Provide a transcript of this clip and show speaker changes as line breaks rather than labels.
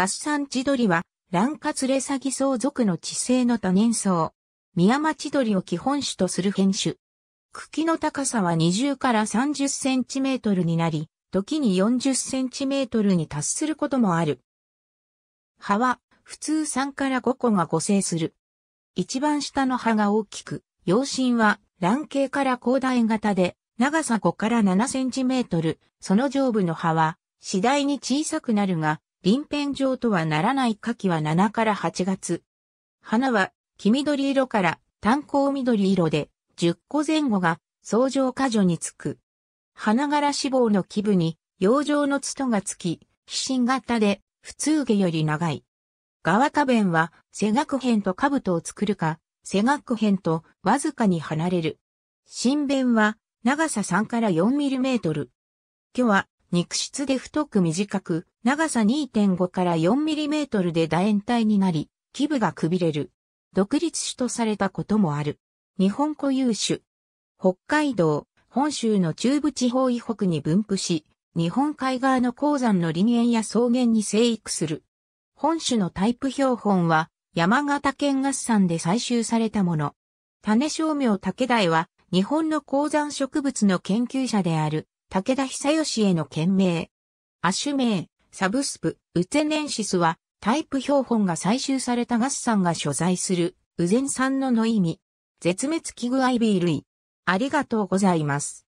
合チ地リは、卵化連れ詐欺草属の地性の多年草。
宮町リを基本種とする変種。茎の高さは20から30センチメートルになり、時に40センチメートルに達することもある。葉は、普通3から5個が互生する。一番下の葉が大きく、葉心は卵形から広大型で、長さ5から7センチメートル、その上部の葉は次第に小さくなるが、臨片状とはならない夏季は7から8月。花は黄緑色から炭鉱緑色で10個前後が相乗果樹につく。花柄脂肪の基部に養生のツトがつき、皮疹型で普通毛より長い。側花弁は背学辺と兜を作るか、背学辺とわずかに離れる。新弁は長さ3から4ミリメートル。今日は肉質で太く短く、長さ2.5から4トルで楕円体になり、基部がくびれる。独立種とされたこともある。日本固有種。北海道、本州の中部地方以北に分布し、日本海側の鉱山の林園や草原に生育する。本種のタイプ標本は、山形県合山で採集されたもの。種商名武台は、日本の鉱山植物の研究者である、武田久義への件名。シュ名、サブスプ、ウゼネンシスは、タイプ標本が採集されたガスさんが所在する、ウゼンさ
んのの意味。絶滅危惧アイビー類。ありがとうございます。